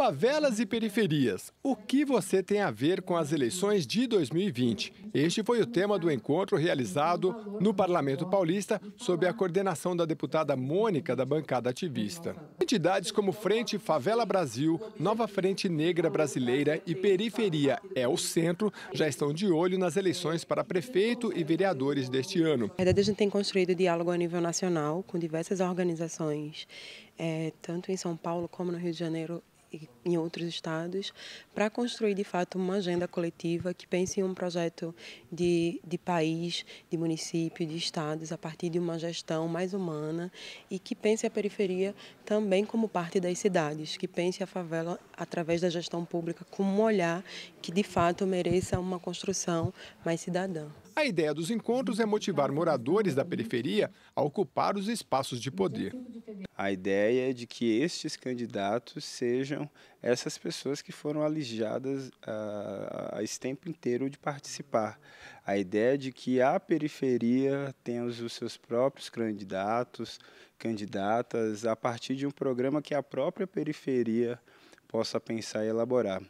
Favelas e periferias. O que você tem a ver com as eleições de 2020? Este foi o tema do encontro realizado no Parlamento Paulista sob a coordenação da deputada Mônica da bancada ativista. Entidades como Frente Favela Brasil, Nova Frente Negra Brasileira e Periferia é o Centro já estão de olho nas eleições para prefeito e vereadores deste ano. Na verdade, a gente tem construído diálogo a nível nacional com diversas organizações, é, tanto em São Paulo como no Rio de Janeiro em outros estados, para construir de fato uma agenda coletiva que pense em um projeto de, de país, de município, de estados, a partir de uma gestão mais humana e que pense a periferia também como parte das cidades, que pense a favela através da gestão pública como um olhar que de fato mereça uma construção mais cidadã. A ideia dos encontros é motivar moradores da periferia a ocupar os espaços de poder. A ideia é de que estes candidatos sejam essas pessoas que foram alijadas ah, a, a esse tempo inteiro de participar. A ideia é de que a periferia tenha os seus próprios candidatos, candidatas, a partir de um programa que a própria periferia possa pensar e elaborar.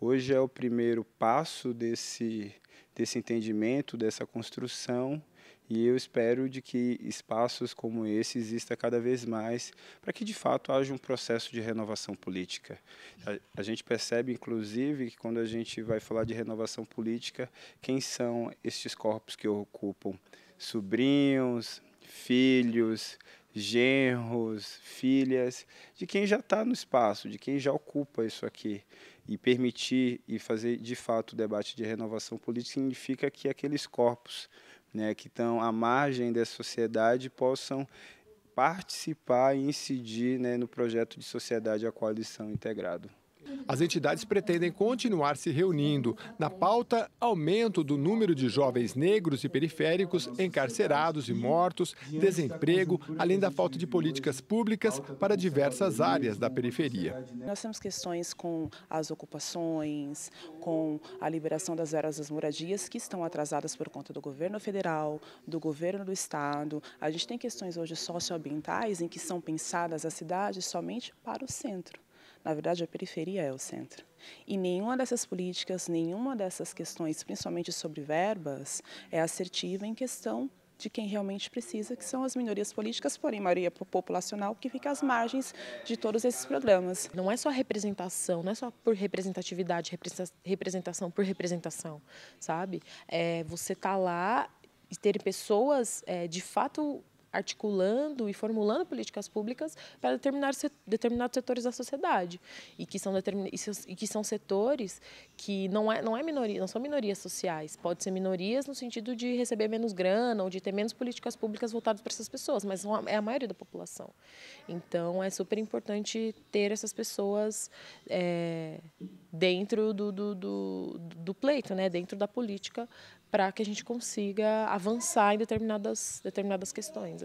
Hoje é o primeiro passo desse desse entendimento, dessa construção e eu espero de que espaços como esse exista cada vez mais para que de fato haja um processo de renovação política. A, a, gente percebe, inclusive, que quando a gente vai falar de renovação política, quem são estes corpos que ocupam? Sobrinhos, filhos, genros, filhas, de quem já está no espaço, de quem já ocupa isso aqui. E permitir e fazer de fato o debate de renovação política significa que aqueles corpos né, que estão à margem da sociedade possam participar e incidir né, no projeto de sociedade a coalição integrado. As entidades pretendem continuar se reunindo. Na pauta, aumento do número de jovens negros e periféricos encarcerados e mortos, desemprego, além da falta de políticas públicas para diversas áreas da periferia. Nós temos questões com as ocupações, com a liberação das eras das moradias que estão atrasadas por conta do governo federal, do governo do estado. A gente tem questões hoje socioambientais em que são pensadas as cidades somente para o centro. Na verdade, a periferia é o centro. E nenhuma dessas políticas, nenhuma dessas questões, principalmente sobre verbas, é assertiva em questão de quem realmente precisa, que são as minorias políticas, porém maioria populacional, que fica às margens de todos esses programas. Não é só representação, não é só por representatividade, representação por representação, sabe? É, você tá lá e ter pessoas é, de fato articulando e formulando políticas públicas para determinar determinados setores da sociedade e que são e que são setores que não é não é minoria não são minorias sociais pode ser minorias no sentido de receber menos grana ou de ter menos políticas públicas voltadas para essas pessoas mas é, é a maioria da população então é super importante ter essas pessoas é, dentro do, do, do, do pleito, né? dentro da política, para que a gente consiga avançar em determinadas, determinadas questões.